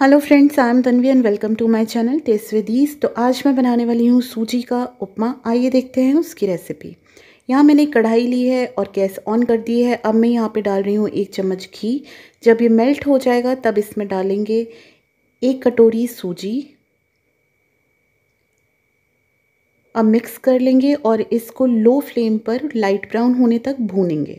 hello friends I am Tanvi and welcome to my channel टेस्ट विदीज तो आज मैं बनाने वाली हूँ सूजी का उपमा आइए देखते हैं उसकी रेसिपी यहाँ मैंने कढ़ाई ली है और गैस ऑन कर दी है अब मैं यहाँ पे डाल रही हूँ एक चम्मच घी जब ये मेल्ट हो जाएगा तब इसमें डालेंगे एक कटोरी सूजी अब मिक्स कर लेंगे और इसको लो फ्लेम पर लाइट ब्राउन होने तक भूनेंगे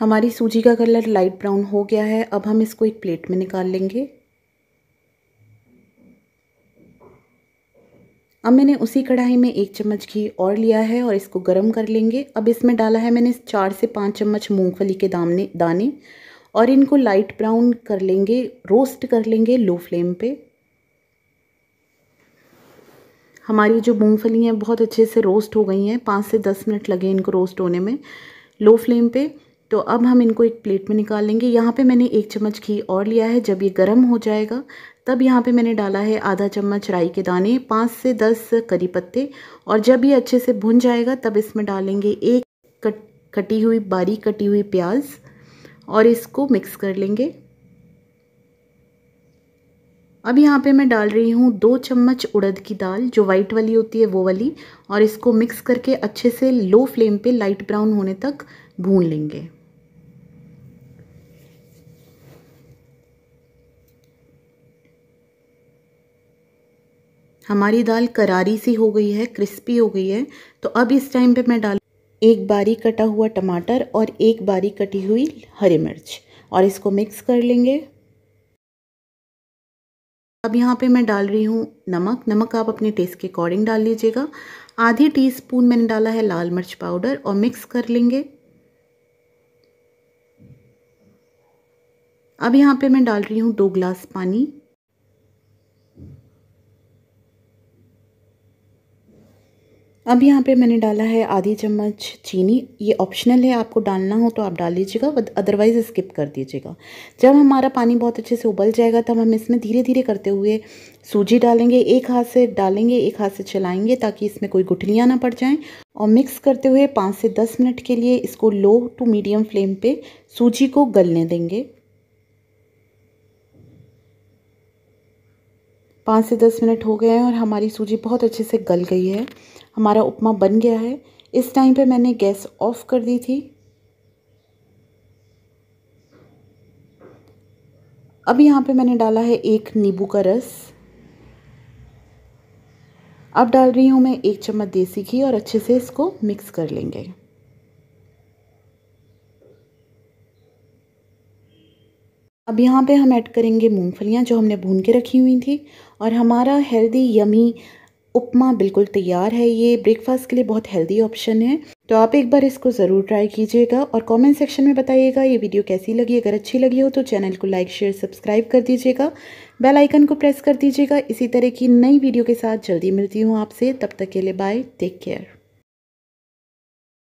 हमारी सूजी का कलर लाइट ब्राउन हो गया है अब हम इसको एक प्लेट में निकाल लेंगे अब मैंने उसी कढ़ाई में एक चम्मच घी और लिया है और इसको गर्म कर लेंगे अब इसमें डाला है मैंने चार से पाँच चम्मच मूंगफली के दामने दाने और इनको लाइट ब्राउन कर लेंगे रोस्ट कर लेंगे लो फ्लेम पे हमारी जो मूंगफली हैं बहुत अच्छे से रोस्ट हो गई हैं पाँच से दस मिनट लगे इनको रोस्ट होने में लो फ्लेम पे तो अब हम इनको एक प्लेट में निकाल लेंगे यहाँ पे मैंने एक चम्मच घी और लिया है जब ये गर्म हो जाएगा तब यहाँ पे मैंने डाला है आधा चम्मच राई के दाने पाँच से दस करी पत्ते और जब ये अच्छे से भुन जाएगा तब इसमें डालेंगे एक कट कटी हुई बारीक कटी हुई प्याज और इसको मिक्स कर लेंगे अब यहाँ पे मैं डाल रही हूँ दो चम्मच उड़द की दाल जो वाइट वाली होती है वो वाली और इसको मिक्स करके अच्छे से लो फ्लेम पे लाइट ब्राउन होने तक भून लेंगे हमारी दाल करारी सी हो गई है क्रिस्पी हो गई है तो अब इस टाइम पे मैं डाल एक बारी कटा हुआ टमाटर और एक बारी कटी हुई हरी मिर्च और इसको मिक्स कर लेंगे अब यहाँ पे मैं डाल रही हूँ नमक नमक आप अपने टेस्ट के अकॉर्डिंग डाल लीजिएगा आधी टीस्पून मैंने डाला है लाल मिर्च पाउडर और मिक्स कर लेंगे अब यहाँ पे मैं डाल रही हूँ दो ग्लास पानी अब यहाँ पे मैंने डाला है आधी चम्मच चीनी ये ऑप्शनल है आपको डालना हो तो आप डाल लीजिएगा अदरवाइज़ स्किप कर दीजिएगा जब हमारा पानी बहुत अच्छे से उबल जाएगा तब हम इसमें धीरे धीरे करते हुए सूजी डालेंगे एक हाथ से डालेंगे एक हाथ से चलाएंगे ताकि इसमें कोई गुठलियाँ ना पड़ जाएँ और मिक्स करते हुए पाँच से दस मिनट के लिए इसको लो टू मीडियम फ्लेम पर सूजी को गलने देंगे पाँच से दस मिनट हो गए हैं और हमारी सूजी बहुत अच्छे से गल गई है हमारा उपमा बन गया है इस टाइम पे मैंने गैस ऑफ कर दी थी अब यहाँ पे मैंने डाला है एक नींबू का रस अब डाल रही हूँ मैं एक चम्मच देसी घी और अच्छे से इसको मिक्स कर लेंगे अब यहाँ पे हम ऐड करेंगे मूंगफलियाँ जो हमने भून के रखी हुई थी और हमारा हेल्दी यमी उपमा बिल्कुल तैयार है ये ब्रेकफास्ट के लिए बहुत हेल्दी ऑप्शन है तो आप एक बार इसको ज़रूर ट्राई कीजिएगा और कमेंट सेक्शन में बताइएगा ये वीडियो कैसी लगी अगर अच्छी लगी हो तो चैनल को लाइक शेयर सब्सक्राइब कर दीजिएगा बेल आइकन को प्रेस कर दीजिएगा इसी तरह की नई वीडियो के साथ जल्दी मिलती हूँ आपसे तब तक के लिए बाय टेक केयर